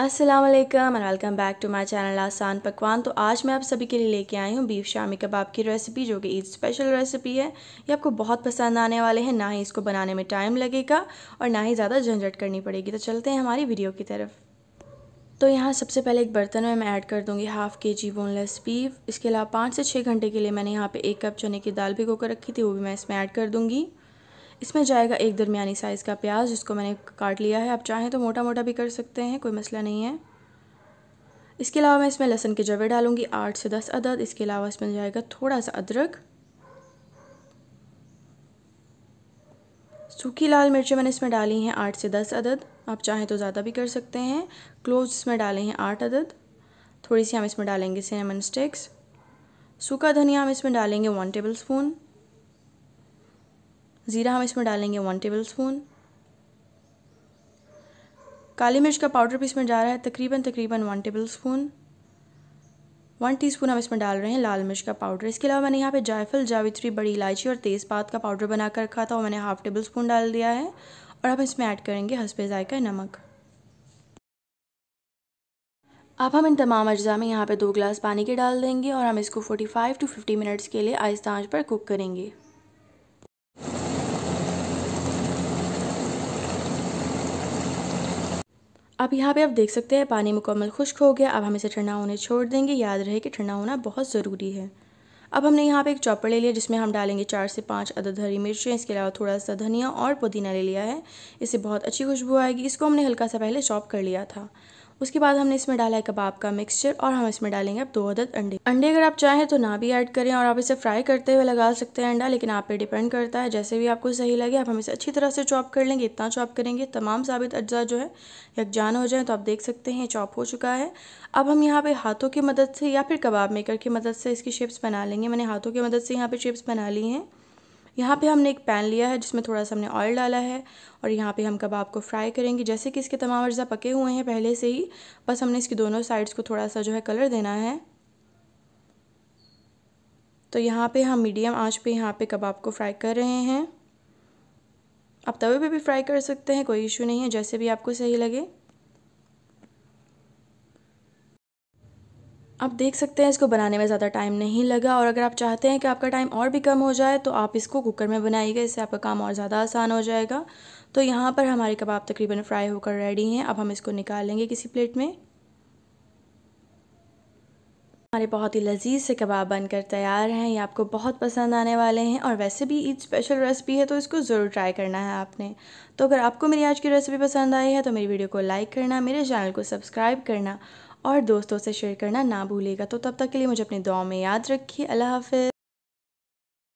अस्सलाम वालेकुम and welcome back to my channel आसान पकवान तो आज मैं आप सभी के लिए लेके आई हूँ बीफ शामी कबाब की रेसिपी जो कि ईद स्पेशल रेसिपी है ये आपको बहुत पसंद आने वाले हैं ना ही इसको बनाने में टाइम लगेगा और ना ही ज़्यादा झंझट करनी पड़ेगी तो चलते हैं हमारी वीडियो की तरफ तो यहाँ सबसे पहले एक बर्तन में मैं ऐड कर दूँगी हाफ़ के जी बोनलेस बीफ इसके अलावा पाँच से छः घंटे के लिए मैंने यहाँ पर एक कप चने की दाल भिगो कर रखी थी वो भी मैं इसमें ऐड कर दूँगी इसमें जाएगा एक दरमियानी साइज़ का प्याज जिसको मैंने काट लिया है आप चाहें तो मोटा मोटा भी कर सकते हैं कोई मसला नहीं है इसके अलावा मैं इसमें लहसन के जवे डालूंगी आठ से दस अदद इसके अलावा इसमें जाएगा थोड़ा सा अदरक सूखी लाल मिर्चें मैंने इसमें डाली हैं आठ से दस अदद आप चाहें तो ज़्यादा भी कर सकते हैं क्लोव इसमें डाले हैं आठ अदद थोड़ी सी हम इसमें डालेंगे सिनेमन स्टिक्स सूखा धनिया हम इसमें डालेंगे वन टेबल स्पून ज़ीरा हम इसमें डालेंगे वन टेबल स्पून काली मिर्च का पाउडर भी इसमें जा रहा है तकरीबन तकरीबन one tablespoon one T हम इसमें डाल रहे हैं लाल मिर्च का पाउडर इसके अलावा मैंने यहाँ पे जायफल जावित्री बड़ी इलायची और तेज़पात का पाउडर बना कर रखा था वो मैंने हाफ़ टेबल स्पून डाल दिया है और अब इसमें ऐड करेंगे हंसपे जायका नमक अब हम इन तमाम अज्जा में यहाँ पे दो गिलास पानी के डाल देंगे और हम इसको 45 टू 50 मिनट्स के लिए आहिस्ता आंच पर कुक करेंगे अब यहाँ पे आप देख सकते हैं पानी मुकम्मल खुश्क हो गया अब हम इसे ठंडा होने छोड़ देंगे याद रहे कि ठंडा होना बहुत ज़रूरी है अब हमने यहाँ पे एक चॉपर ले लिया जिसमें हम डालेंगे चार से पाँच अदद हरी मिर्चें इसके अलावा थोड़ा सा धनिया और पुदीना ले लिया है इससे बहुत अच्छी खुशबू आएगी इसको हमने हल्का सा पहले चॉप कर लिया था उसके बाद हमने इसमें डाला है कबाब का मिक्सचर और हम इसमें डालेंगे अब दो अदद अंडे अंडे अगर आप चाहें तो ना भी ऐड करें और आप इसे फ्राई करते हुए लगा सकते हैं अंडा लेकिन आप पे डिपेंड करता है जैसे भी आपको सही लगे आप हम इसे अच्छी तरह से चॉप कर लेंगे इतना चॉप करेंगे तमाम साबित अज्जा जो है यकजान हो जाए तो आप देख सकते हैं चॉप हो चुका है अब हम यहाँ पर हाथों की मदद से या फिर कबाब मेकर की मदद से इसकी शेप्स बना लेंगे मैंने हाथों की मदद से यहाँ पर शेप्स बना ली हैं यहाँ पे हमने एक पैन लिया है जिसमें थोड़ा सा हमने ऑयल डाला है और यहाँ पे हम कबाब को फ्राई करेंगे जैसे कि इसके तमाम अर्जा पके हुए हैं पहले से ही बस हमने इसकी दोनों साइड्स को थोड़ा सा जो है कलर देना है तो यहाँ पे हम मीडियम आंच पे यहाँ पे कबाब को फ्राई कर रहे हैं आप तवे पे भी फ्राई कर सकते हैं कोई इशू नहीं है जैसे भी आपको सही लगे आप देख सकते हैं इसको बनाने में ज़्यादा टाइम नहीं लगा और अगर आप चाहते हैं कि आपका टाइम और भी कम हो जाए तो आप इसको कुकर में बनाइएगा इससे आपका काम और ज़्यादा आसान हो जाएगा तो यहाँ पर हमारे कबाब तकरीबन फ्राई होकर रेडी हैं अब हम इसको निकाल लेंगे किसी प्लेट में हमारे बहुत ही लजीज से कबाब बनकर तैयार हैं ये आपको बहुत पसंद आने वाले हैं और वैसे भी ईद स्पेशल रेसिपी है तो इसको ज़रूर ट्राई करना है आपने तो अगर आपको मेरी आज की रेसिपी पसंद आई है तो मेरी वीडियो को लाइक करना मेरे चैनल को सब्सक्राइब करना और दोस्तों से शेयर करना ना भूलेगा तो तब तक के लिए मुझे अपनी दुआ में याद रखिए अल्लाह हाफिज़